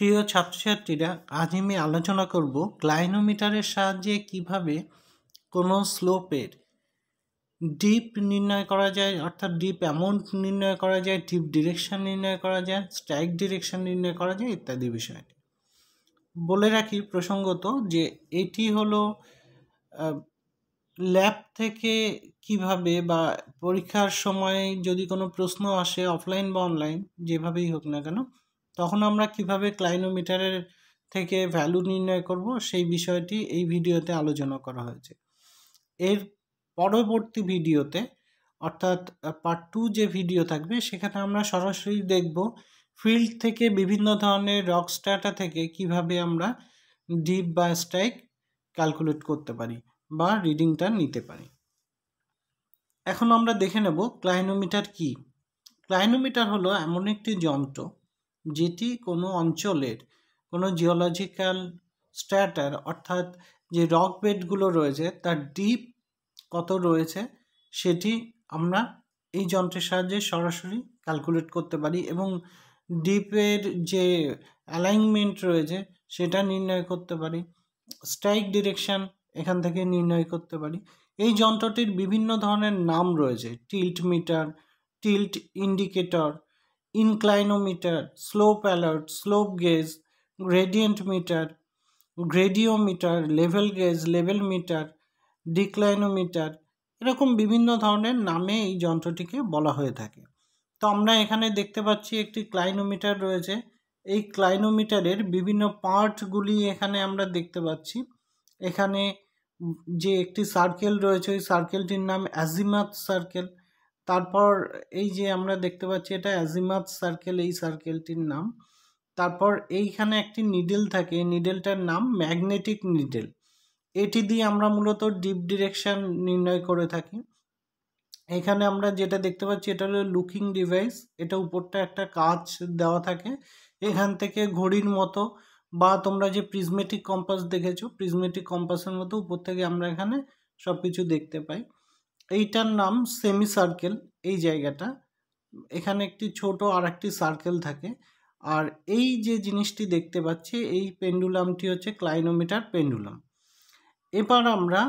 প্রিয় ছাত্রছাত্রীরা আজ আমি আলোচনা করব ক্লাইনোমিটারের সাহায্যে কিভাবে কোনো স্লোপের ডিপ নির্ণয় করা যায় অর্থাৎ ডিপ অ্যামাউন্ট নির্ণয় করা যায় ডিপ ডিরেকশন নির্ণয় করা যায় স্ট্রাইক ডিরেকশন নির্ণয় করা যায় ইত্যাদি বিষয় বলে রাখি প্রসঙ্গত যে এটি হলো ল্যাব থেকে কিভাবে বা পরীক্ষার সময় যদি কোনো প্রশ্ন আসে অফলাইন বা অনলাইন যেভাবেই হোক না কেন তখন আমরা কিভাবে ক্লাইনোমিটারের থেকে ভ্যালু নির্ণয় করব সেই বিষয়টি এই ভিডিওতে আলোচনা করা হয়েছে এর পরবর্তী ভিডিওতে অর্থাৎ পার্ট টু যে ভিডিও থাকবে সেখানে আমরা সরাসরি দেখব ফিল্ড থেকে বিভিন্ন ধরনের রক স্টাটা থেকে কিভাবে আমরা ডিপ বা স্ট্রাইক ক্যালকুলেট করতে পারি বা রিডিংটা নিতে পারি এখন আমরা দেখে নেব ক্লাইনোমিটার কি ক্লাইনোমিটার হলো এমন একটি যন্ত্র যেটি কোনো অঞ্চলের কোনো জিওলজিক্যাল স্ট্যাটার অর্থাৎ যে রক বেডগুলো রয়েছে তার ডিপ কত রয়েছে সেটি আমরা এই যন্ত্রের সাহায্যে সরাসরি ক্যালকুলেট করতে পারি এবং ডিপের যে অ্যালাইনমেন্ট রয়েছে সেটা নির্ণয় করতে পারি স্ট্রাইক ডিরেকশান এখান থেকে নির্ণয় করতে পারি এই যন্ত্রটির বিভিন্ন ধরনের নাম রয়েছে tilt meter tilt indicator inclinometer, slope alert, slope gauge, gradient meter, gradiometer level gauge level meter declinometer এরকম বিভিন্ন ধরনের নামে এই যন্ত্রটিকে বলা হয়ে থাকে তো আমরা এখানে দেখতে পাচ্ছি একটি ক্লাইনোমিটার রয়েছে এই ক্লাইনোমিটারের বিভিন্ন পার্টগুলি এখানে আমরা দেখতে পাচ্ছি এখানে যে একটি সার্কেল রয়েছে ওই সার্কেলটির নাম অ্যাজিমাথ সার্কেল তারপর এই যে আমরা দেখতে পাচ্ছি এটা অ্যাজিমাত সার্কেল এই সার্কেলটির নাম তারপর এইখানে একটি নিডেল থাকে এই নিডেলটার নাম ম্যাগনেটিক নিডেল এটি দিয়ে আমরা মূলত ডিপ ডিরেকশান নির্ণয় করে থাকি এখানে আমরা যেটা দেখতে পাচ্ছি এটা হলো লুকিং ডিভাইস এটা উপরটা একটা কাজ দেওয়া থাকে এখান থেকে ঘড়ির মতো বা তোমরা যে প্রিজমেটিক কম্পাস দেখেছো প্রিজমেটিক কম্পাসের মতো উপর থেকে আমরা এখানে সব কিছু দেখতে পাই এইটার নাম সেমি সার্কেল এই জায়গাটা এখানে একটি ছোট আর একটি সার্কেল থাকে আর এই যে জিনিসটি দেখতে পাচ্ছি এই পেন্ডুলামটি হচ্ছে ক্লাইনোমিটার পেন্ডুলাম এবার আমরা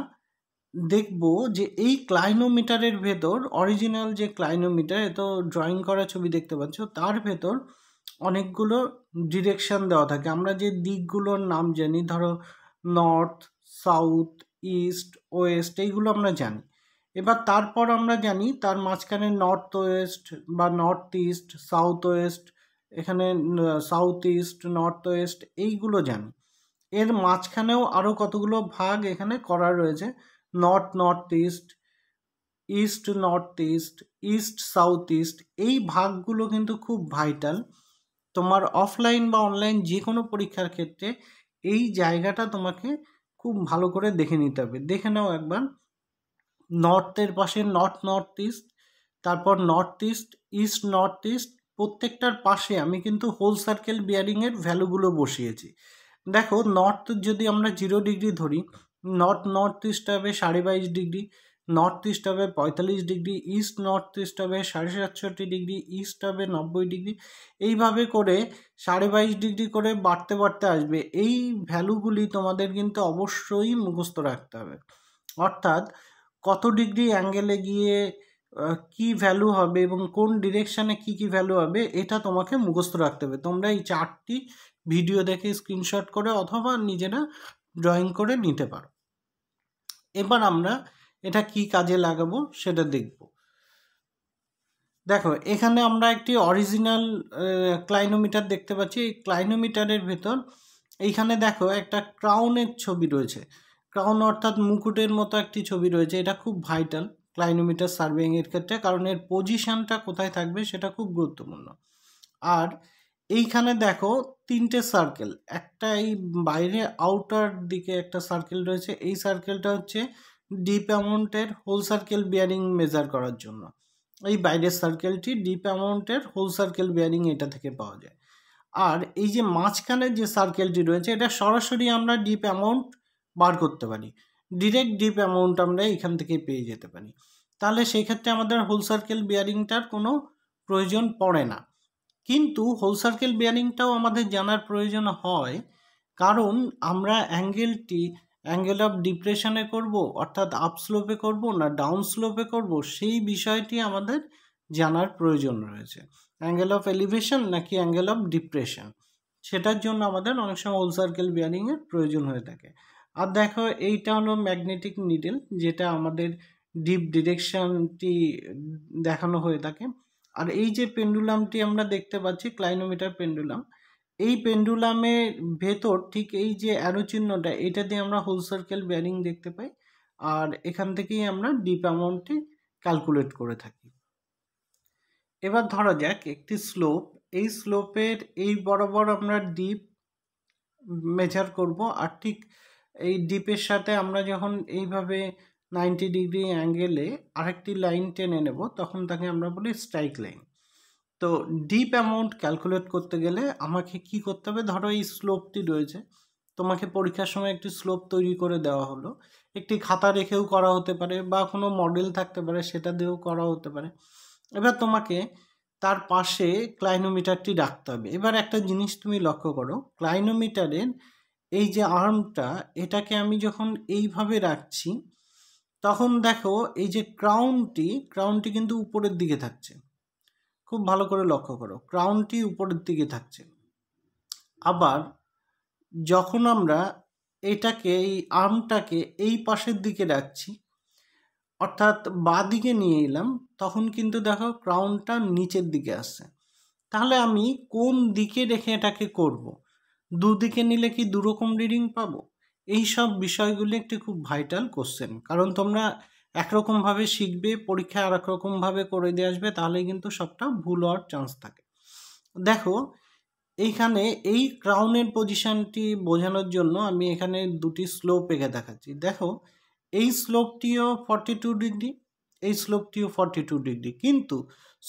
দেখব যে এই ক্লাইনোমিটারের ভেতর অরিজিনাল যে ক্লাইনোমিটার এ তো ড্রয়িং করা ছবি দেখতে পাচ্ছ তার ভেতর অনেকগুলো ডিরেকশান দেওয়া থাকে আমরা যে দিকগুলোর নাম জানি ধরো নর্থ সাউথ ইস্ট ওয়েস্ট এইগুলো আমরা জানি এবার তারপর আমরা জানি তার মাঝখানে নর্থ ওয়েস্ট বা নর্থ ইস্ট সাউথ ওয়েস্ট এখানে সাউথ ইস্ট নর্থ ওয়েস্ট এইগুলো জানি এর মাঝখানেও আরও কতগুলো ভাগ এখানে করা রয়েছে north north east east north east east south east এই ভাগগুলো কিন্তু খুব ভাইটাল তোমার অফলাইন বা অনলাইন যে কোনো পরীক্ষার ক্ষেত্রে এই জায়গাটা তোমাকে খুব ভালো করে দেখে নিতে হবে দেখে নাও একবার নর্থের পাশে নর্থ নর্থ ইস্ট তারপর north east east north east প্রত্যেকটার পাশে আমি কিন্তু হোল সার্কেল বিয়ারিংয়ের ভ্যালুগুলো বসিয়েছি দেখো নর্থ যদি আমরা জিরো ডিগ্রি ধরি নর্থ নর্থ ইস্ট হবে সাড়ে বাইশ ডিগ্রি নর্থ ইস্ট হবে পঁয়তাল্লিশ ডিগ্রি ইস্ট নর্থ ইস্ট হবে সাড়ে সাতষট্টি ডিগ্রি ইস্ট হবে নব্বই ডিগ্রি এইভাবে করে সাড়ে বাইশ ডিগ্রি করে বাড়তে বাড়তে আসবে এই ভ্যালুগুলি তোমাদের কিন্তু অবশ্যই মুখস্থ রাখতে হবে অর্থাৎ কত ডিগ্রি অ্যাঙ্গেলে গিয়ে কি ভ্যালু হবে এবং কোন ডিরেকশানে কি কি ভ্যালু হবে এটা তোমাকে মুখস্থ রাখতে হবে তোমরা এই চারটি ভিডিও দেখে স্ক্রিনশট করে অথবা নিজেরা ড্রয়িং করে নিতে পারো এবার আমরা এটা কি কাজে লাগাবো সেটা দেখব দেখো এখানে আমরা একটি অরিজিনাল ক্লাইনোমিটার দেখতে পাচ্ছি এই ক্লাইনোমিটারের ভেতর এইখানে দেখো একটা ক্রাউনের ছবি রয়েছে ক্রাউন অর্থাৎ মুকুটের মতো একটি ছবি রয়েছে এটা খুব ভাইটাল ক্লাইনোমিটার সার্ভেইংয়ের ক্ষেত্রে কারণ এর পজিশানটা কোথায় থাকবে সেটা খুব গুরুত্বপূর্ণ আর এইখানে দেখো তিনটে সার্কেল একটা এই বাইরে আউটার দিকে একটা সার্কেল রয়েছে এই সার্কেলটা হচ্ছে ডিপ অ্যামাউন্টের হোল সার্কেল বিয়ারিং মেজার করার জন্য এই বাইরের সার্কেলটি ডিপ অ্যামাউন্টের হোল সার্কেল বিয়ারিং এটা থেকে পাওয়া যায় আর এই যে মাঝখানে যে সার্কেলটি রয়েছে এটা সরাসরি আমরা ডিপ অ্যামাউন্ট বার করতে পারি ডিরেক্ট ডিপ অ্যামাউন্ট আমরা এখান থেকে পেয়ে যেতে পারি তাহলে সেই ক্ষেত্রে আমাদের হোল সার্কেল বিয়ারিংটার কোনো প্রয়োজন পড়ে না কিন্তু হোল সার্কেল বিয়ারিংটাও আমাদের জানার প্রয়োজন হয় কারণ আমরা অ্যাঙ্গেলটি অ্যাঙ্গেল অফ ডিপ্রেশনে করব অর্থাৎ আপস্লোপে করব না ডাউন স্লোপে করব সেই বিষয়টি আমাদের জানার প্রয়োজন রয়েছে অ্যাঙ্গেল অফ এলিভেশন নাকি অ্যাঙ্গেল অফ ডিপ্রেশন সেটার জন্য আমাদের অনেক সময় হোল সার্কেল বিয়ারিংয়ের প্রয়োজন হয়ে থাকে আর দেখো এইটা হলো ম্যাগনেটিক নিডেল যেটা আমাদের ডিপ ডিরেকশনটি দেখানো হয়ে থাকে আর এই যে পেন্ডুলামটি আমরা দেখতে পাচ্ছি ক্লাইনোমিটার পেন্ডুলাম এই পেন্ডুলামের ভেতর ঠিক এই যে অ্যারো চিহ্নটা এটা দিয়ে আমরা হোল সার্কেল ব্যারিং দেখতে পাই আর এখান থেকেই আমরা ডিপ অ্যামাউন্টটি ক্যালকুলেট করে থাকি এবার ধরা যাক একটি স্লোপ এই স্লোপের এই বরাবর আমরা ডিপ মেজার করব আর ঠিক এই ডিপের সাথে আমরা যখন এইভাবে নাইনটি ডিগ্রি অ্যাঙ্গেলে আরেকটি লাইন টেনে নেব তখন তাকে আমরা বলি স্ট্রাইক লাইন তো ডিপ অ্যামাউন্ট ক্যালকুলেট করতে গেলে আমাকে কি করতে হবে ধরো এই স্লোপটি রয়েছে তোমাকে পরীক্ষার সময় একটি স্লোপ তৈরি করে দেওয়া হলো একটি খাতা রেখেও করা হতে পারে বা কোনো মডেল থাকতে পারে সেটা দিয়েও করা হতে পারে এবার তোমাকে তার পাশে ক্লাইনোমিটারটি রাখতে হবে এবার একটা জিনিস তুমি লক্ষ্য করো ক্লাইনোমিটারের এই যে আর্মটা এটাকে আমি যখন এইভাবে রাখছি তখন দেখো এই যে ক্রাউনটি ক্রাউনটি কিন্তু উপরের দিকে থাকছে খুব ভালো করে লক্ষ্য করো ক্রাউনটি উপরের দিকে থাকছে আবার যখন আমরা এটাকে এই আর্মটাকে এই পাশের দিকে রাখছি অর্থাৎ দিকে নিয়ে এলাম তখন কিন্তু দেখো ক্রাউনটা নিচের দিকে আসছে তাহলে আমি কোন দিকে রেখে এটাকে করবো দুদিকে নিলে কি দুরকম রিডিং পাবো এই সব বিষয়গুলি একটি খুব ভাইটাল কোশ্চেন কারণ তোমরা একরকমভাবে শিখবে পরীক্ষা আর একরকমভাবে করে দিয়ে আসবে তাহলে কিন্তু সবটা ভুল হওয়ার চান্স থাকে দেখো এইখানে এই ক্রাউনের পজিশানটি বোঝানোর জন্য আমি এখানে দুটি স্লোপ এঁকে দেখাচ্ছি দেখো এই স্লোপটিও ফর্টি টু ডিগ্রি এই স্লোপটিও ফর্টি টু ডিগ্রি কিন্তু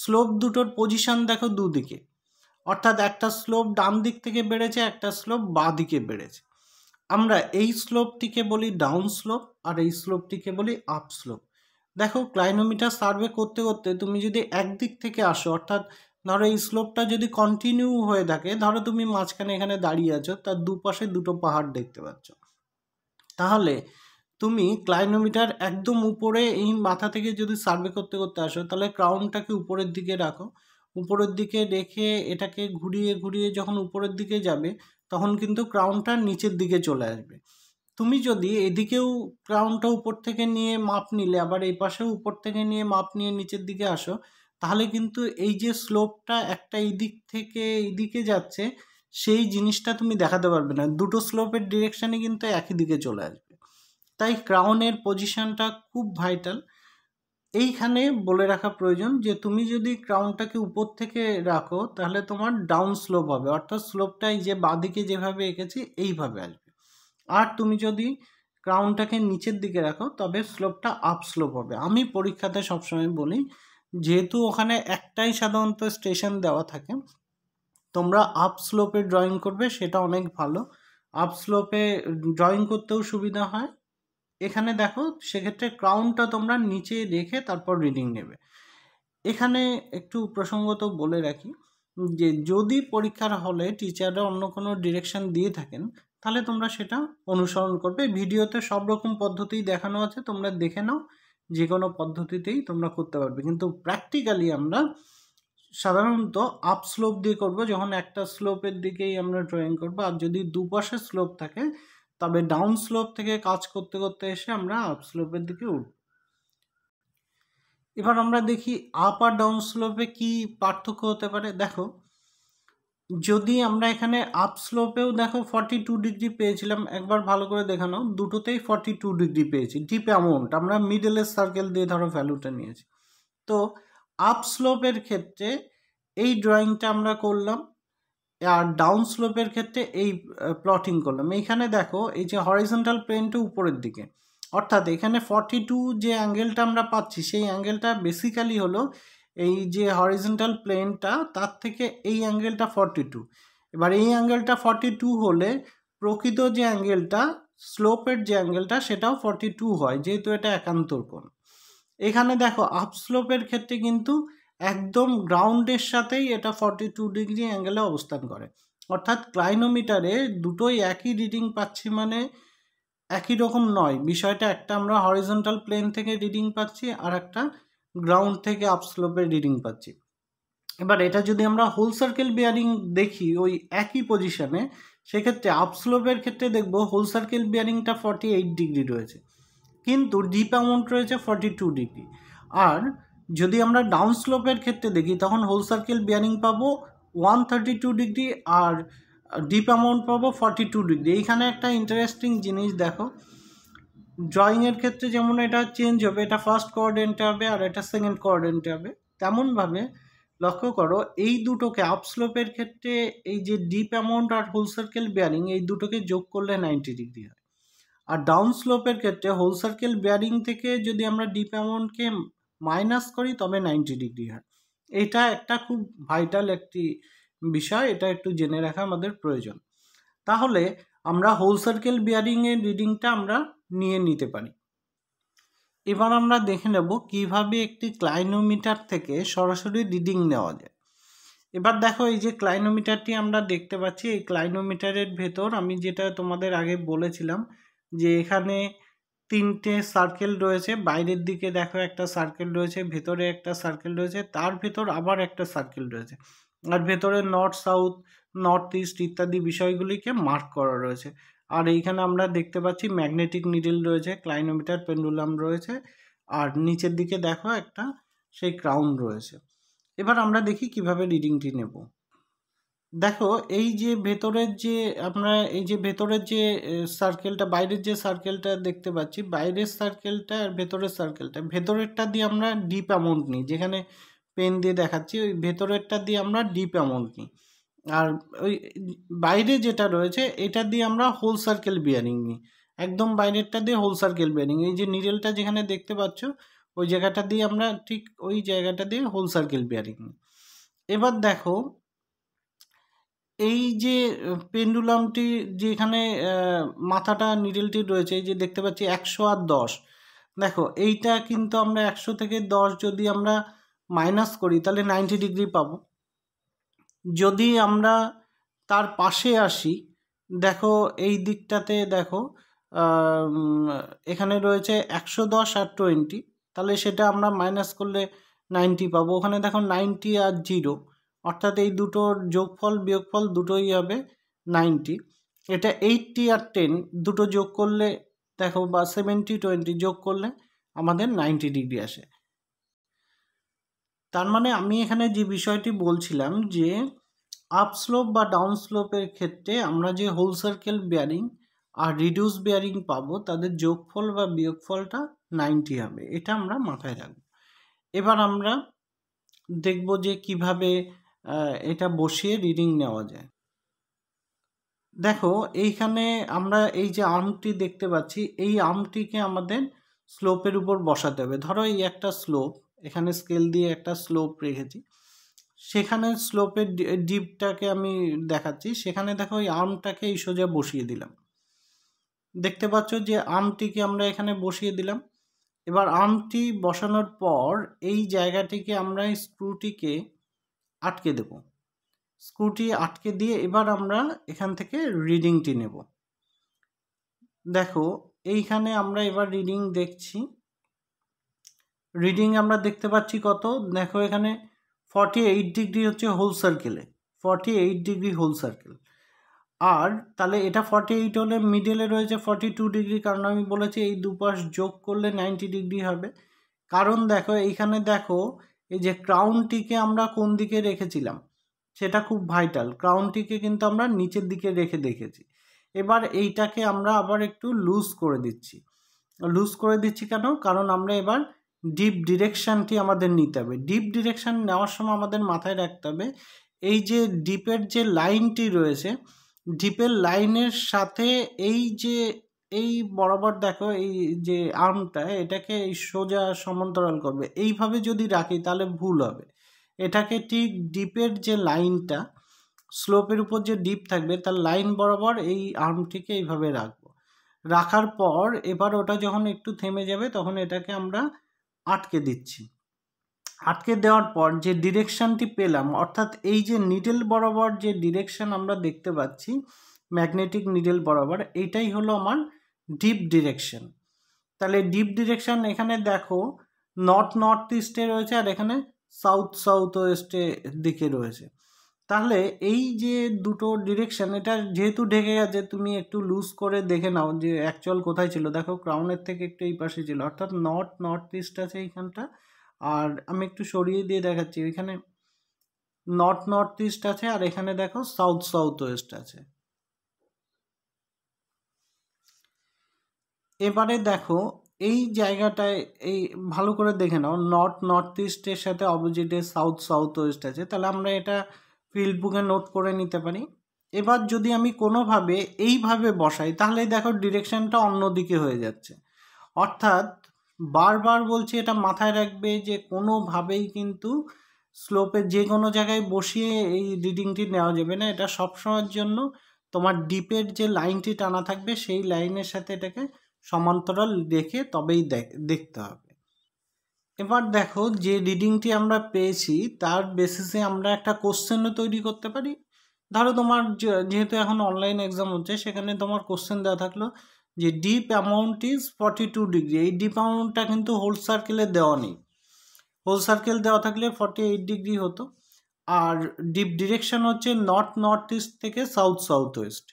স্লোপ দুটোর পজিশান দেখো দুদিকে অর্থাৎ একটা স্লোপ ডান দিক থেকে বেড়েছে একটা স্লোপ বাঁ দিকে বেড়েছে আমরা এই স্লোপটিকে বলি ডাউন স্লোপ আর এই স্লোপটিকে বলি আপ স্লোপ দেখো ক্লাইনোমিটার সার্ভে করতে করতে তুমি যদি একদিক থেকে আসো অর্থাৎ ধরো এই স্লোপটা যদি কন্টিনিউ হয়ে থাকে ধরো তুমি মাঝখানে এখানে দাঁড়িয়ে আছো তার দুপাশে দুটো পাহাড় দেখতে পাচ্ছ তাহলে তুমি ক্লাইনোমিটার একদম উপরে এই মাথা থেকে যদি সার্ভে করতে করতে আসো তাহলে ক্রাউনটাকে উপরের দিকে রাখো উপরের দিকে রেখে এটাকে ঘুরিয়ে ঘুরিয়ে যখন উপরের দিকে যাবে তখন কিন্তু ক্রাউনটা নিচের দিকে চলে আসবে তুমি যদি এদিকেও ক্রাউনটা উপর থেকে নিয়ে মাপ নিলে আবার এই পাশেও উপর থেকে নিয়ে মাপ নিয়ে নিচের দিকে আসো তাহলে কিন্তু এই যে স্লোপটা একটা এদিক থেকে এদিকে যাচ্ছে সেই জিনিসটা তুমি দেখাতে পারবে না দুটো স্লোপের ডিরেকশানে কিন্তু একই দিকে চলে আসবে তাই ক্রাউনের পজিশানটা খুব ভাইটাল এইখানে বলে রাখা প্রয়োজন যে তুমি যদি ক্রাউনটাকে উপর থেকে রাখো তাহলে তোমার ডাউন স্লোপ হবে অর্থাৎ স্লোপটাই যে বাঁদিকে যেভাবে এঁকেছি এইভাবে আসবে আর তুমি যদি ক্রাউনটাকে নিচের দিকে রাখো তবে স্লোপটা আপ স্লোপ হবে আমি পরীক্ষাতে সবসময় বলি যেহেতু ওখানে একটাই সাধারণত স্টেশন দেওয়া থাকে তোমরা আপ স্লোপে ড্রয়িং করবে সেটা অনেক ভালো আপ স্লোপে ড্রয়িং করতেও সুবিধা হয় এখানে দেখো সেক্ষেত্রে ক্রাউনটা তোমরা নিচে রেখে তারপর রিডিং নেবে এখানে একটু প্রসঙ্গত বলে রাখি যে যদি পরীক্ষার হলে টিচাররা অন্য কোনো ডিরেকশন দিয়ে থাকেন তাহলে তোমরা সেটা অনুসরণ করবে ভিডিওতে সব রকম পদ্ধতি দেখানো আছে তোমরা দেখে নাও যে কোনো পদ্ধতিতেই তোমরা করতে পারবে কিন্তু প্র্যাকটিক্যালি আমরা সাধারণত আপ স্লোপ দিয়ে করব যখন একটা স্লোপের দিকেই আমরা ড্রয়িং করবো আর যদি দুপাশে স্লোপ থাকে তবে ডাউন স্লোপ থেকে কাজ করতে করতে এসে আমরা আপ স্লোপের দিকে উঠব এবার আমরা দেখি আপ আর ডাউন স্লোপে কি পার্থক্য হতে পারে দেখো যদি আমরা এখানে আপ স্লোপেও দেখো ফর্টি টু ডিগ্রি পেয়েছিলাম একবার ভালো করে দেখানো দুটোতেই ফর্টি টু ডিগ্রি পেয়েছি ডিপ অ্যামাউন্ট আমরা মিডলের সার্কেল দিয়ে ধরো ভ্যালুটা নিয়েছি তো আপ স্লোপের ক্ষেত্রে এই ড্রয়িংটা আমরা করলাম আর ডাউন স্লোপের ক্ষেত্রে এই প্লটিং করলাম এইখানে দেখো এই যে হরিজেন্টাল প্লেনটা উপরের দিকে অর্থাৎ এখানে ফর্টি টু যে অ্যাঙ্গেলটা আমরা পাচ্ছি সেই অ্যাঙ্গেলটা বেসিক্যালি হলো এই যে হরিজেন্টাল প্লেনটা তার থেকে এই অ্যাঙ্গেলটা ফর্টি টু এবার এই অ্যাঙ্গেলটা ফর্টি টু হলে প্রকৃত যে অ্যাঙ্গেলটা স্লোপের যে অ্যাঙ্গেলটা সেটাও ফর্টি টু হয় যেহেতু এটা একান্তর কোণ এখানে দেখো আপ স্লোপের ক্ষেত্রে কিন্তু একদম গ্রাউন্ডের সাথেই এটা ফর্টি টু ডিগ্রি অ্যাঙ্গেলে অবস্থান করে অর্থাৎ ক্লাইনোমিটারে দুটোই একই রিডিং পাচ্ছি মানে একই রকম নয় বিষয়টা একটা আমরা হরিজন্টাল প্লেন থেকে রিডিং পাচ্ছি আর একটা গ্রাউন্ড থেকে আপস্লোপের রিডিং পাচ্ছি এবার এটা যদি আমরা হোল সার্কেল বিয়ারিং দেখি ওই একই পজিশানে সেক্ষেত্রে আপস্লোপের ক্ষেত্রে দেখব হোল সার্কেল বিয়ারিংটা ফর্টি এইট ডিগ্রি রয়েছে কিন্তু ডিপ অ্যামাউন্ট রয়েছে ফর্টি টু ডিগ্রি আর যদি আমরা ডাউন স্লোপের ক্ষেত্রে দেখি তখন হোল সার্কেল বিয়ারিং পাবো ওয়ান থার্টি টু ডিগ্রি আর ডিপ অ্যামাউন্ট পাবো ফর্টি টু ডিগ্রি এইখানে একটা ইন্টারেস্টিং জিনিস দেখো ড্রয়িংয়ের ক্ষেত্রে যেমন এটা চেঞ্জ হবে এটা ফার্স্ট কোয়ার্ডেন্টে হবে আর এটা সেকেন্ড কোয়ার্ডেন্টে হবে তেমনভাবে লক্ষ্য করো এই দুটোকে আপস্লোপের ক্ষেত্রে এই যে ডিপ অ্যামাউন্ট আর হোল সার্কেল বিয়ারিং এই দুটোকে যোগ করলে নাইনটি ডিগ্রি হয় আর ডাউন স্লোপের ক্ষেত্রে হোল সার্কেল বিয়ারিং থেকে যদি আমরা ডিপ অ্যামাউন্টকে মাইনাস করি তবে নাইনটি ডিগ্রি হয় এটা একটা খুব ভাইটাল একটি বিষয় এটা একটু জেনে রাখা আমাদের প্রয়োজন তাহলে আমরা হোল সার্কেল বিয়ারিংয়ের রিডিংটা আমরা নিয়ে নিতে পারি এবার আমরা দেখে নেব কিভাবে একটি ক্লাইনোমিটার থেকে সরাসরি রিডিং নেওয়া যায় এবার দেখো এই যে ক্লাইনোমিটারটি আমরা দেখতে পাচ্ছি এই ক্লাইনোমিটারের ভেতর আমি যেটা তোমাদের আগে বলেছিলাম যে এখানে তিনটে সার্কেল রয়েছে বাইরের দিকে দেখো একটা সার্কেল রয়েছে ভেতরে একটা সার্কেল রয়েছে তার ভেতর আবার একটা সার্কেল রয়েছে আর ভেতরে নর্থ সাউথ নর্থ ইস্ট ইত্যাদি বিষয়গুলিকে মার্ক করা রয়েছে আর এইখানে আমরা দেখতে পাচ্ছি ম্যাগনেটিক নিডিল রয়েছে ক্লাইনোমিটার পেন্ডুলাম রয়েছে আর নিচের দিকে দেখো একটা সেই ক্রাউন রয়েছে এবার আমরা দেখি কিভাবে রিডিংটি নেব দেখো এই যে ভেতরের যে আমরা এই যে ভেতরের যে সার্কেলটা বাইরের যে সার্কেলটা দেখতে পাচ্ছি বাইরের সার্কেলটা আর ভেতরের সার্কেলটা ভেতরেরটা দিয়ে আমরা ডিপ অ্যামাউন্ট নিই যেখানে পেন দিয়ে দেখাচ্ছি ওই ভেতরেরটা দিয়ে আমরা ডিপ অ্যামাউন্ট নিই আর ওই বাইরে যেটা রয়েছে এটা দিয়ে আমরা হোল সার্কেল বিয়ারিং নিই একদম বাইরেরটা দিয়ে হোল সার্কেল বিয়ারিং এই যে নিরেলটা যেখানে দেখতে পাচ্ছ ওই জায়গাটা দিয়ে আমরা ঠিক ওই জায়গাটা দিয়ে হোল সার্কেল বিয়ারিং নিই এবার দেখো এই যে পেন্ডুলামটি যেখানে মাথাটা নিডেলটি রয়েছে এই যে দেখতে পাচ্ছি একশো আর দশ দেখো এইটা কিন্তু আমরা একশো থেকে দশ যদি আমরা মাইনাস করি তাহলে নাইনটি ডিগ্রি পাব যদি আমরা তার পাশে আসি দেখো এই দিকটাতে দেখো এখানে রয়েছে একশো দশ আর টোয়েন্টি তাহলে সেটা আমরা মাইনাস করলে নাইনটি পাবো ওখানে দেখো নাইনটি আর জিরো অর্থাৎ এই দুটোর যোগফল বিয়োগফল দুটোই হবে নাইনটি এটা এইটটি আর টেন দুটো যোগ করলে দেখো বা সেভেন্টি টোয়েন্টি যোগ করলে আমাদের নাইনটি ডিগ্রি আসে তার মানে আমি এখানে যে বিষয়টি বলছিলাম যে আপ স্লোপ বা ডাউন স্লোপের ক্ষেত্রে আমরা যে হোল সার্কেল বিয়ারিং আর রিডিউস বিয়ারিং পাবো তাদের যোগফল বা বিয়োগফলটা নাইনটি হবে এটা আমরা মাথায় রাখব এবার আমরা দেখব যে কিভাবে এটা বসিয়ে রিডিং নেওয়া যায় দেখো এইখানে আমরা এই যে আর্মটি দেখতে পাচ্ছি এই আর্মটিকে আমাদের স্লোপের উপর বসাতে হবে ধরো এই একটা স্লোপ এখানে স্কেল দিয়ে একটা স্লোপ রেখেছি সেখানে স্লোপের ডিপটাকে আমি দেখাচ্ছি সেখানে দেখো ওই আর্মটাকে এই সোজা বসিয়ে দিলাম দেখতে পাচ্ছ যে আর্মটিকে আমরা এখানে বসিয়ে দিলাম এবার আর্মটি বসানোর পর এই জায়গাটিকে আমরা স্ক্রুটিকে আটকে দেব স্ক্রুটি আটকে দিয়ে এবার আমরা এখান থেকে রিডিংটি নেব দেখো এইখানে আমরা এবার রিডিং দেখছি রিডিং আমরা দেখতে পাচ্ছি কত দেখো এখানে ফর্টি এইট ডিগ্রি হচ্ছে হোল সার্কেলে forty eight degree whole circle আর তাহলে এটা ফর্টি এইট হলে মিডেলে রয়েছে ফর্টি টু ডিগ্রি কারণ আমি বলেছি এই দুপাশ যোগ করলে নাইনটি ডিগ্রি হবে কারণ দেখো এইখানে দেখো এই যে ক্রাউনটিকে আমরা কোন দিকে রেখেছিলাম সেটা খুব ভাইটাল ক্রাউনটিকে কিন্তু আমরা নিচের দিকে রেখে দেখেছি এবার এইটাকে আমরা আবার একটু লুজ করে দিচ্ছি লুজ করে দিচ্ছি কেন কারণ আমরা এবার ডিপ ডিরেকশানটি আমাদের নিতে হবে ডিপ ডিরেকশান নেওয়ার সময় আমাদের মাথায় রাখতে হবে এই যে ডিপের যে লাইনটি রয়েছে ডিপের লাইনের সাথে এই যে এই বরাবর দেখো এই যে আর্মটা এটাকে এই সোজা সমান্তরাল করবে এইভাবে যদি রাখি তাহলে ভুল হবে এটাকে ঠিক ডিপের যে লাইনটা স্লোপের উপর যে ডিপ থাকবে তার লাইন বরাবর এই আর্মটিকে এইভাবে রাখবো রাখার পর এবার ওটা যখন একটু থেমে যাবে তখন এটাকে আমরা আটকে দিচ্ছি আটকে দেওয়ার পর যে ডিরেকশানটি পেলাম অর্থাৎ এই যে নিডেল বরাবর যে ডিরেকশান আমরা দেখতে পাচ্ছি ম্যাগনেটিক নিডেল বরাবর এইটাই হলো আমার ডিপ ডিরেকশন তাহলে ডিপ ডিরেকশন এখানে দেখো নর্থ নর্থ ইস্টে রয়েছে আর এখানে সাউথ সাউথ ওয়েস্টে দিকে রয়েছে তাহলে এই যে দুটো ডিরেকশন এটা যেহেতু ঢেকে গেছে তুমি একটু লুজ করে দেখে নাও যে অ্যাকচুয়াল কোথায় ছিল দেখো ক্রাউনের থেকে একটু এই পাশে ছিল অর্থাৎ নর্থ নর্থ ইস্ট আছে এইখানটা আর আমি একটু সরিয়ে দিয়ে দেখাচ্ছি ওইখানে নর্থ নর্থ ইস্ট আছে আর এখানে দেখো সাউথ সাউথ ওয়েস্ট আছে এবারে দেখো এই জায়গাটায় এই ভালো করে দেখে নাও নর্থ নর্থ ইস্টের সাথে অপোজিটে সাউথ সাউথ ওয়েস্ট আছে তাহলে আমরা এটা ফিল্ড বুকে নোট করে নিতে পারি এবার যদি আমি কোনোভাবে এইভাবে বসাই তাহলে দেখো ডিরেকশানটা অন্যদিকে হয়ে যাচ্ছে অর্থাৎ বারবার বলছি এটা মাথায় রাখবে যে কোনোভাবেই কিন্তু স্লোপে যে কোনো জায়গায় বসিয়ে এই রিডিংটি নেওয়া যাবে না এটা সবসময়ের জন্য তোমার ডিপের যে লাইনটি টানা থাকবে সেই লাইনের সাথে এটাকে সমান্তরাল রেখে তবেই দেখতে হবে এবার দেখো যে রিডিংটি আমরা পেয়েছি তার বেসিসে আমরা একটা কোশ্চেনও তৈরি করতে পারি ধরো তোমার যেহেতু এখন অনলাইন এক্সাম হচ্ছে সেখানে তোমার কোশ্চেন দেওয়া থাকলো যে dip amount is forty two degree এই ডিপ অ্যামাউন্টটা কিন্তু হোল সার্কেলে দেওয়া নেই হোল সার্কেল দেওয়া থাকলে ফর্টি এইট ডিগ্রি হতো আর ডিপ ডিরেকশন হচ্ছে নর্থ নর্থ ইস্ট থেকে সাউথ সাউথ ওয়েস্ট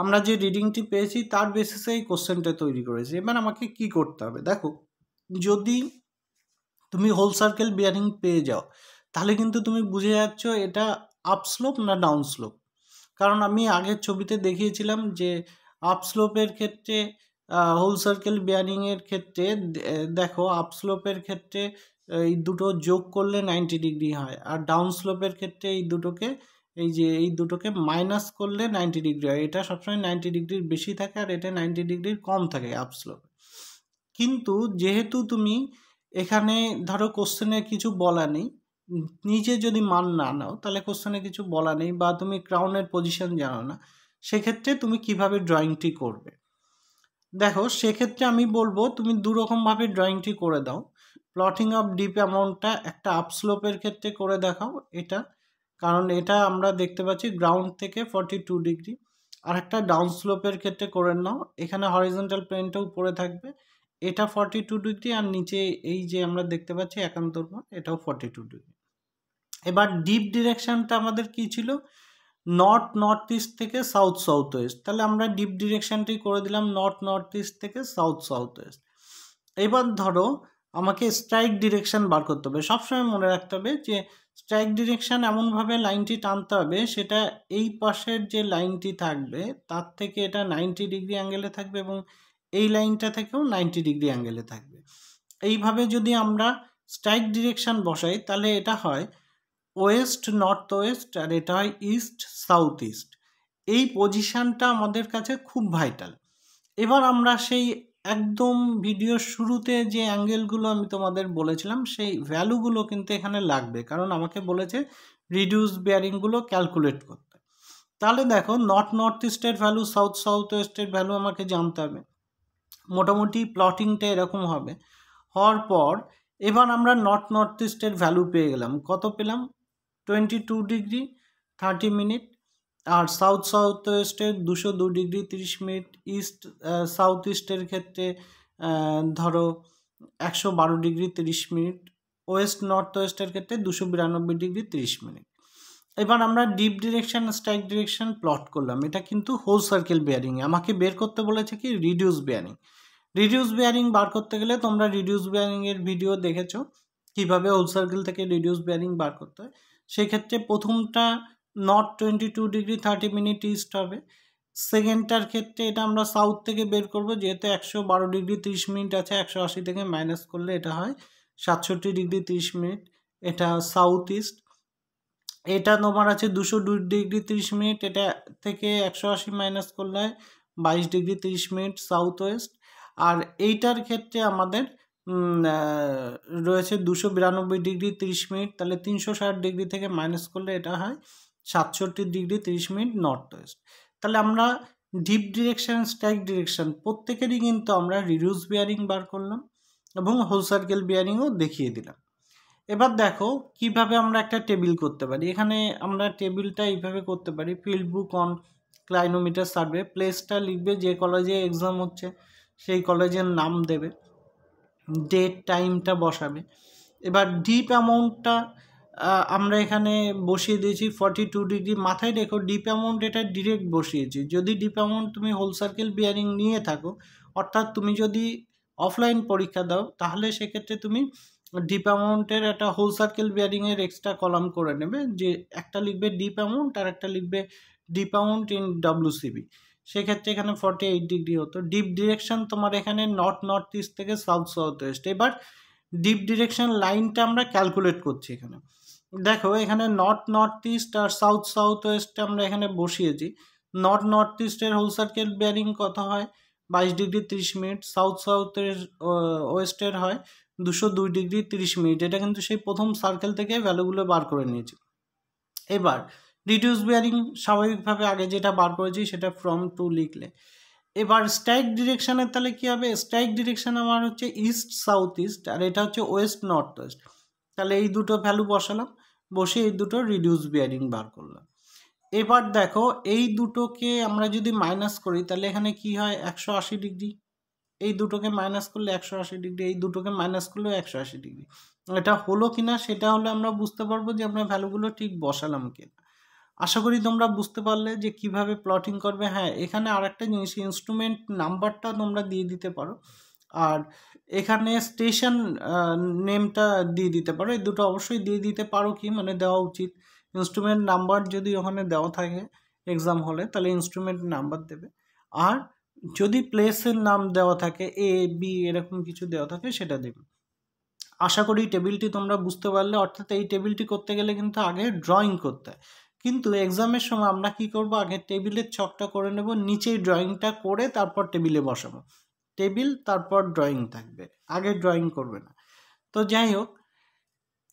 আমরা যে রিডিংটি পেয়েছি তার বেসিসে এই কোশ্চেনটা তৈরি করেছি এবার আমাকে কি করতে হবে দেখো যদি তুমি হোল সার্কেল বিয়ারিং পেয়ে যাও তাহলে কিন্তু তুমি বুঝে যাচ্ছ এটা আপস্লোপ না ডাউন স্লোপ কারণ আমি আগের ছবিতে দেখিয়েছিলাম যে আপস্লোপের ক্ষেত্রে হোল সার্কেল বিয়ারিংয়ের ক্ষেত্রে দেখো আপস্লোপের ক্ষেত্রে এই দুটো যোগ করলে নাইনটি ডিগ্রি হয় আর ডাউন স্লোপের ক্ষেত্রে এই দুটোকে এই যে এই দুটোকে মাইনাস করলে নাইনটি ডিগ্রি হয় এটা সবসময় নাইনটি ডিগ্রির বেশি থাকে আর এটা নাইনটি ডিগ্রির কম থাকে আপস্লোপ কিন্তু যেহেতু তুমি এখানে ধরো কোশ্চেনে কিছু বলা নেই নিজে যদি মান না নাও তাহলে কোশ্চেনে কিছু বলা নেই বা তুমি ক্রাউনের পজিশন জানো না সেক্ষেত্রে তুমি কিভাবে ড্রয়িংটি করবে দেখো সেক্ষেত্রে আমি বলবো তুমি দুরকমভাবে ড্রয়িংটি করে দাও প্লটিং অফ ডিপ অ্যামাউন্টটা একটা আপসলোপের ক্ষেত্রে করে দেখাও এটা কারণ এটা আমরা দেখতে পাচ্ছি গ্রাউন্ড থেকে ফর্টি টু ডিগ্রি আর একটা ডাউন স্লোপের ক্ষেত্রে করে নাও এখানে হরিজেন্টাল প্লেনটা উপরে থাকবে এটা ফর্টি টু ডিগ্রি আর নিচে এই যে আমরা দেখতে পাচ্ছি একান্তর এটাও ফর্টি টু ডিগ্রি এবার ডিপ ডিরেকশানটা আমাদের কি ছিল নর্থ নর্থ ইস্ট থেকে সাউথ সাউথ ওয়েস্ট তাহলে আমরা ডিপ ডিরেকশানটি করে দিলাম নর্থ নর্থ ইস্ট থেকে সাউথ সাউথ ওয়েস্ট এবার ধরো আমাকে স্ট্রাইক ডিরেকশান বার করতে হবে সবসময় মনে রাখতে হবে যে স্ট্রাইক ডিরেকশান এমনভাবে লাইনটি টানতে হবে সেটা এই পাশের যে লাইনটি থাকবে তার থেকে এটা নাইনটি ডিগ্রি অ্যাঙ্গেলে থাকবে এবং এই লাইনটা থেকেও নাইনটি ডিগ্রি অ্যাঙ্গেলে থাকবে এইভাবে যদি আমরা স্ট্রাইক ডিরেকশান বসাই তাহলে এটা হয় ওয়েস্ট নর্থ ওয়েস্ট আর এটা হয় ইস্ট সাউথ ইস্ট এই পজিশানটা আমাদের কাছে খুব ভাইটাল এবার আমরা সেই একদম ভিডিও শুরুতে যে অ্যাঙ্গেলগুলো আমি তোমাদের বলেছিলাম সেই ভ্যালুগুলো কিন্তু এখানে লাগবে কারণ আমাকে বলেছে রিডিউস বেয়ারিংগুলো ক্যালকুলেট করতে তাহলে দেখো নর্থ নর্থ ইস্টের ভ্যালু সাউথ সাউথ ওয়েস্টের ভ্যালু আমাকে জানতে হবে মোটামুটি প্লটিংটা এরকম হবে হওয়ার পর এবার আমরা নর্থ নর্থ ইস্টের ভ্যালু পেয়ে গেলাম কত পেলাম twenty two degree thirty minute আর সাউথ সাউথ ওয়েস্টের দুশো দু ডিগ্রি তিরিশ মিনিট ইস্ট সাউথ ইস্টের ক্ষেত্রে ধরো একশো বারো ডিগ্রি তিরিশ মিনিট ওয়েস্ট নর্থ ওয়েস্টের ক্ষেত্রে দুশো বিরানব্বই ডিগ্রি তিরিশ মিনিট এবার আমরা dip direction strike direction plot করলাম এটা কিন্তু হোল সার্কেল বেয়ারিং আমাকে বের করতে বলেছে কি রিডিউস বেয়ারিং রিডিউস বেয়ারিং বার করতে গেলে তোমরা রিডিউস বেয়ারিংয়ের ভিডিও দেখেছো কীভাবে হোল সার্কেল থেকে রিডিউস বেয়ারিং বার করতে হয় সেক্ষেত্রে প্রথমটা north twenty two degree thirty minute east হবে সেকেন্ডটার ক্ষেত্রে এটা আমরা সাউথ থেকে বের করব যেহেতু একশো বারো ডিগ্রি তিরিশ মিনিট আছে একশো আশি থেকে মাইনাস করলে এটা হয় সাতষট্টি ডিগ্রি তিরিশ মিনিট এটা সাউথ ইস্ট এটা তোমার আছে দুশো দুই ডিগ্রি তিরিশ মিনিট এটা থেকে একশো আশি মাইনাস করলে বাইশ ডিগ্রি তিরিশ মিনিট সাউথ ওয়েস্ট আর এইটার ক্ষেত্রে আমাদের রয়েছে দুশো বিরানব্বই ডিগ্রি তিরিশ মিনিট তাহলে তিনশো ষাট ডিগ্রি থেকে মাইনাস করলে এটা হয় সাতষট্টি ডিগ্রি তিরিশ মিনিট নর্থ ওয়েস্ট তাহলে আমরা ডিপ ডিরেকশান স্ট্রাইক ডিরেকশান প্রত্যেকেরই কিন্তু আমরা রিডিউস বিয়ারিং বার করলাম এবং হোল সার্কেল বিয়ারিংও দেখিয়ে দিলাম এবার দেখো কিভাবে আমরা একটা টেবিল করতে পারি এখানে আমরা টেবিলটা এইভাবে করতে পারি field book on clinometer survey প্লেসটা লিখবে যে কলেজে এক্সাম হচ্ছে সেই কলেজের নাম দেবে ডেট টাইমটা বসাবে এবার ডিপ অ্যামাউন্টটা আমরা এখানে বসিয়ে দিয়েছি ফর্টি টু ডিগ্রি মাথায় রেখো ডিপ অ্যামাউন্ট এটা ডিরেক্ট বসিয়েছি যদি ডিপ অ্যামাউন্ট তুমি হোল সার্কেল বিয়ারিং নিয়ে থাকো অর্থাৎ তুমি যদি অফলাইন পরীক্ষা দাও তাহলে সেক্ষেত্রে তুমি ডিপ অ্যামাউন্টের একটা হোল সার্কেল বিয়ারিংয়ের এক্সট্রা কলাম করে নেবে যে একটা লিখবে ডিপ অ্যামাউন্ট আর একটা লিখবে ডিপ অ্যামাউন্ট ইন সিবি সেক্ষেত্রে এখানে ফর্টি এইট ডিগ্রি হতো ডিপ ডিরেকশন তোমার এখানে নর্থ নর্থ ইস্ট থেকে সাউথ সাউথ ওয়েস্ট এবার ডিপ ডিরেকশন লাইনটা আমরা ক্যালকুলেট করছি এখানে দেখো এখানে নর্থ নর্থ ইস্ট আর সাউথ সাউথ ওয়েস্ট আমরা এখানে বসিয়েছি নর্থ নর্থ ইস্টের হোল সার্কেল বেয়ারিং কত হয় বাইশ ডিগ্রি তিরিশ মিনিট সাউথ সাউথের ওয়েস্টের হয় দুশো দুই ডিগ্রি তিরিশ মিনিট এটা কিন্তু সেই প্রথম সার্কেল থেকে ভ্যালুগুলো বার করে নিয়েছি এবার রিডিউস বিয়ারিং স্বাভাবিকভাবে আগে যেটা বার করেছি সেটা ফ্রম টু লিখলে এবার স্ট্রাইক ডিরেকশানের তাহলে কী হবে স্ট্রাইক ডিরেকশান আমার হচ্ছে ইস্ট সাউথ ইস্ট আর এটা হচ্ছে ওয়েস্ট নর্থ ওয়েস্ট তাহলে এই দুটো ভ্যালু বসালাম বসে এই দুটো রিডিউস বিয়ারিং বার করলাম এবার দেখো এই দুটোকে আমরা যদি মাইনাস করি তাহলে এখানে কি হয় একশো আশি ডিগ্রি এই দুটোকে মাইনাস করলে একশো আশি ডিগ্রি এই দুটোকে মাইনাস করলেও একশো আশি ডিগ্রি এটা হলো কি না সেটা হলে আমরা বুঝতে পারবো যে আমরা ভ্যালুগুলো ঠিক বসালাম কিনা আশা করি তোমরা বুঝতে পারলে যে কিভাবে প্লটিং করবে হ্যাঁ এখানে আর একটা জিনিস ইনস্ট্রুমেন্ট নাম্বারটা তোমরা দিয়ে দিতে পারো আর এখানে স্টেশন নেমটা দিয়ে দিতে পারো এই দুটো অবশ্যই দিয়ে দিতে পারো কি মানে দেওয়া উচিত ইনস্ট্রুমেন্ট নাম্বার যদি ওখানে দেওয়া থাকে এক্সাম হলে তাহলে ইনস্ট্রুমেন্ট নাম্বার দেবে আর যদি প্লেসের নাম দেওয়া থাকে এ বি এরকম কিছু দেওয়া থাকে সেটা দেবে আশা করি টেবিলটি তোমরা বুঝতে পারলে অর্থাৎ এই টেবিলটি করতে গেলে কিন্তু আগে ড্রয়িং করতে হয় কিন্তু এক্সামের সময় আমরা কি করব আগে টেবিলের ছকটা করে নেব নিচেই ড্রয়িংটা করে তারপর টেবিলে বসাবো টেবিল তারপর ড্রয়িং থাকবে আগে ড্রয়িং করবে না তো যাই হোক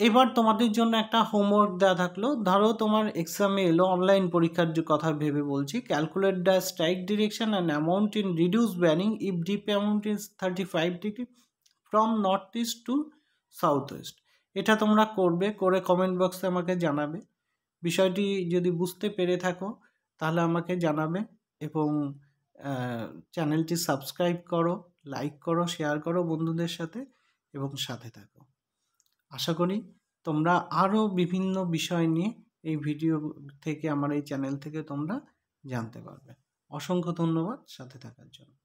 এবার তোমাদের জন্য একটা হোমওয়ার্ক দেওয়া থাকলো ধরো তোমার এক্সামে এলো অনলাইন পরীক্ষার যে কথা ভেবে বলছি calculate the strike direction and amount in reduce bearing if dip amount in thirty five degree from north east to south west এটা তোমরা করবে করে কমেন্ট বক্সে আমাকে জানাবে বিষয়টি যদি বুঝতে পেরে থাকো তাহলে আমাকে জানাবে এবং চ্যানেলটি সাবস্ক্রাইব করো লাইক করো শেয়ার করো বন্ধুদের সাথে এবং সাথে থাকো আশা করি তোমরা আরও বিভিন্ন বিষয় নিয়ে এই ভিডিও থেকে আমার এই চ্যানেল থেকে তোমরা জানতে পারবে অসংখ্য ধন্যবাদ সাথে থাকার জন্য